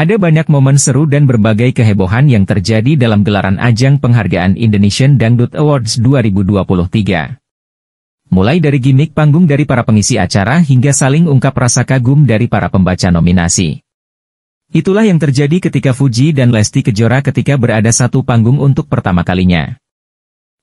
Ada banyak momen seru dan berbagai kehebohan yang terjadi dalam gelaran ajang penghargaan Indonesian Dangdut Awards 2023. Mulai dari gimmick panggung dari para pengisi acara hingga saling ungkap rasa kagum dari para pembaca nominasi. Itulah yang terjadi ketika Fuji dan Lesti Kejora ketika berada satu panggung untuk pertama kalinya.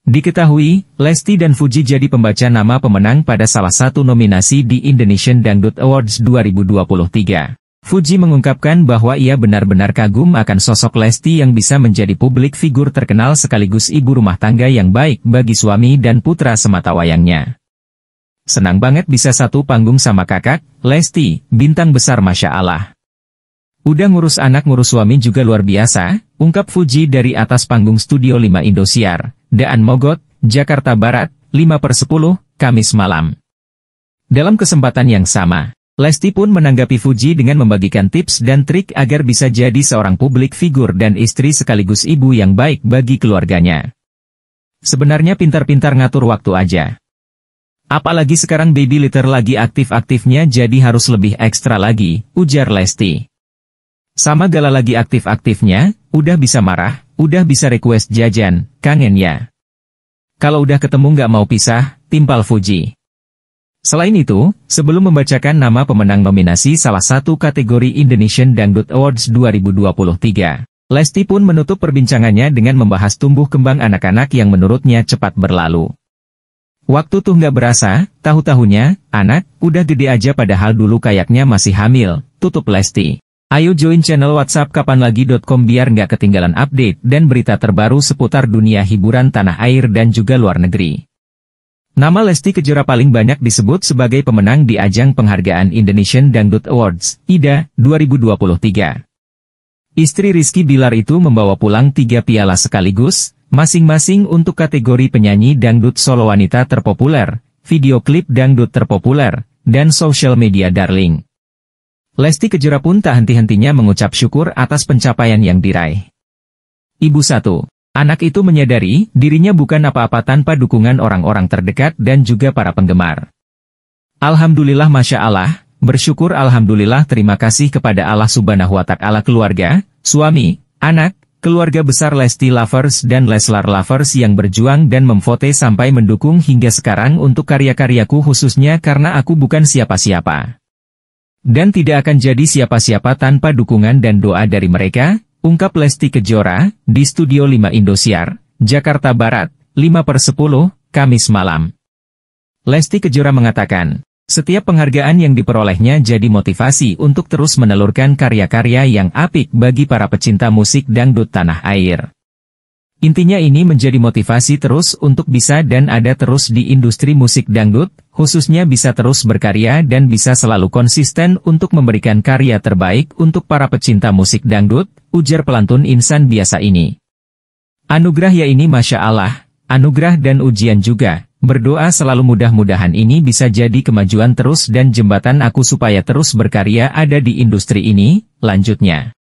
Diketahui, Lesti dan Fuji jadi pembaca nama pemenang pada salah satu nominasi di Indonesian Dangdut Awards 2023. Fuji mengungkapkan bahwa ia benar-benar kagum akan sosok Lesti yang bisa menjadi publik figur terkenal sekaligus ibu rumah tangga yang baik bagi suami dan putra semata wayangnya. Senang banget bisa satu panggung sama kakak, Lesti, bintang besar Masya Allah. Udah ngurus anak ngurus suami juga luar biasa, ungkap Fuji dari atas panggung Studio 5 Indosiar, Daan Mogot, Jakarta Barat, 5 per 10, Kamis malam. Dalam kesempatan yang sama, Lesti pun menanggapi Fuji dengan membagikan tips dan trik agar bisa jadi seorang publik figur dan istri sekaligus ibu yang baik bagi keluarganya. Sebenarnya pintar-pintar ngatur waktu aja. Apalagi sekarang baby litter lagi aktif-aktifnya jadi harus lebih ekstra lagi, ujar Lesti. Sama gala lagi aktif-aktifnya, udah bisa marah, udah bisa request jajan, kangen ya. Kalau udah ketemu nggak mau pisah, timpal Fuji. Selain itu, sebelum membacakan nama pemenang nominasi salah satu kategori Indonesian Dangdut Awards 2023, Lesti pun menutup perbincangannya dengan membahas tumbuh kembang anak-anak yang menurutnya cepat berlalu. Waktu tuh nggak berasa, tahu-tahunya, anak, udah gede aja padahal dulu kayaknya masih hamil, tutup Lesti. Ayo join channel WhatsApp kapanlagi.com biar nggak ketinggalan update dan berita terbaru seputar dunia hiburan tanah air dan juga luar negeri. Nama Lesti Kejora paling banyak disebut sebagai pemenang di ajang penghargaan Indonesian Dangdut Awards, IDA, 2023. Istri Rizky Bilar itu membawa pulang tiga piala sekaligus, masing-masing untuk kategori penyanyi dangdut solo wanita terpopuler, video klip dangdut terpopuler, dan social media darling. Lesti Kejora pun tak henti-hentinya mengucap syukur atas pencapaian yang diraih. Ibu satu. Anak itu menyadari, dirinya bukan apa-apa tanpa dukungan orang-orang terdekat dan juga para penggemar. Alhamdulillah Masya Allah, bersyukur Alhamdulillah terima kasih kepada Allah Subhanahu wa Ta'ala keluarga, suami, anak, keluarga besar Lesti Lovers dan Leslar Lovers yang berjuang dan memvote sampai mendukung hingga sekarang untuk karya-karyaku khususnya karena aku bukan siapa-siapa dan tidak akan jadi siapa-siapa tanpa dukungan dan doa dari mereka, Ungkap Lesti Kejora, di Studio 5 Indosiar, Jakarta Barat, 5 per 10, Kamis malam. Lesti Kejora mengatakan, setiap penghargaan yang diperolehnya jadi motivasi untuk terus menelurkan karya-karya yang apik bagi para pecinta musik dangdut tanah air. Intinya ini menjadi motivasi terus untuk bisa dan ada terus di industri musik dangdut, khususnya bisa terus berkarya dan bisa selalu konsisten untuk memberikan karya terbaik untuk para pecinta musik dangdut, ujar pelantun insan biasa ini. Anugerah ya ini Masya Allah, anugerah dan ujian juga, berdoa selalu mudah-mudahan ini bisa jadi kemajuan terus dan jembatan aku supaya terus berkarya ada di industri ini, lanjutnya.